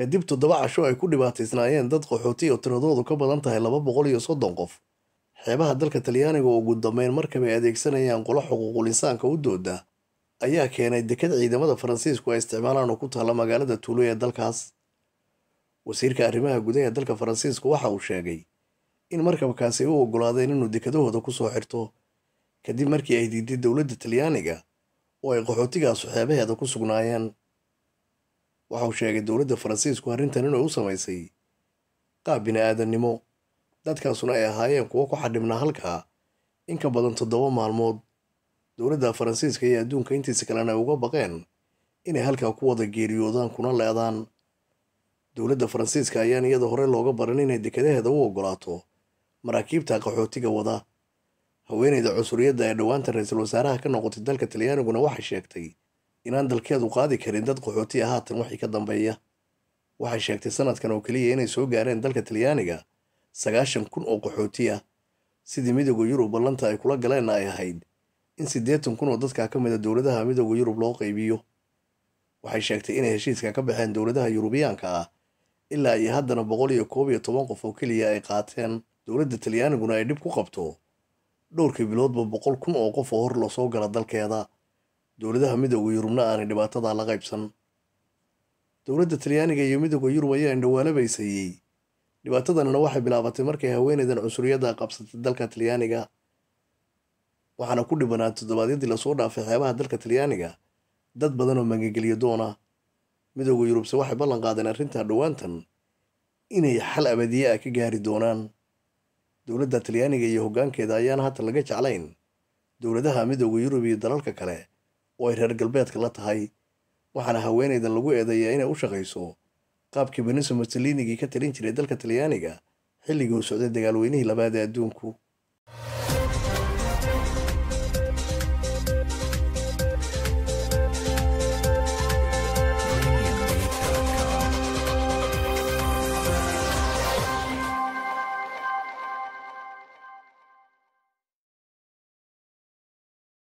kadib toddoba casho ay ku dhibaataysnaayeen dad qaxooti oo tiradoodu ka badan tahay laba boqol iyo soddon qof xeebaha dalka talyaaniga oo ugu dambeyn markaba adeegsanayaan qolo xuquuqul insaanka u dooda ayaa keenay dekad ciidamada faransiisku ay isticmaalaan oo ku taala magaalada tuulo ee dalkaas wasiirka arrimaha gudaha dalka faransiisku waxa uu sheegay in markabkaasi u oggolaadeen inuu dekadahooda ku soo xirto kadib markii ay diiday dowladda talyaaniga oo ay qaxootigaasu xeebaheeda ku sugnaayeen waxauu sheegay dowladda faransiisku arrintan inay u samaysay qaab bini-aadannimo dadkaasuna ay ahaayeen kuwo ku xadhibnaa halkaa in ka badan toddoba maalmood dowladda faransiiska iyo adduunka intiisa kalena ay uga baqeen inay halkaa ku wada geeriyoodaan kuna leedaan dowladda faransiiska ayaan iyada hore looga baran inay dekadaheeda u ogolaato maraakiibta qaxootiga wada haweeneyda cusuriyadda ee dhowaanta ra-iisul wasaaraha ka noqotay dalka talyaaniguna waxay sheegtay inaan dalkeedu qaadi karin dad qaxooti ah haatan waxii ka dambeeya waxay sheegtay sanadkan oo keliya inay soo gaareen dalka talyaaniga sagaashan kun oo qaxooti ah sidii midooda yurub ballanta ay kula galeenna ay ahayd in siddeetan kun oo dadkaa ka mid a ah dowladaha midooda yurub loo qaybiyo waxay sheegtay inay heshiiska ka baxeen dowladaha yurubiyaanka ah ilaa iyo haddana boqol iyo koob iyo toban qof oo keliya ay qaateen dowladda talyaaniguna ay dhib ku qabto dhowrkii biloodba boqol kun oo qof oo hor loo gala dalkeeda dowladaha midooda yurubna aanay dhibaatada la qaybsan dowladda talyaaniga iyo midooda yurub ayaa indhawaalabaysaeyey dhibaatadanina waxay bilaabatay markay haweeneydan cunsuriyadda qabsatay dalka talyaaniga waxaana ku dhibanaa toddobaadyadii lasoo dhaafay xeebaha dalka talyaaniga dad badan oo magangelyo doona midooda yurubse waxay ballan qaadeen arrintaa dhowaantan inay xal abadiya ah ka gaari doonaan dowladda talyaaniga iyo hoggaankeeda ayaan haatan laga jeclayn dowladaha midooda yurub iyo dalalka kale oo ay reer galbeedka la tahay waxaana haweeneyda lagu eedeeyaa inay u shaqayso qaabkii benusa mussoliniga ka talin jiray dalka talyaaniga xilligii uu socday dagaalweynihii labaad ee adduunku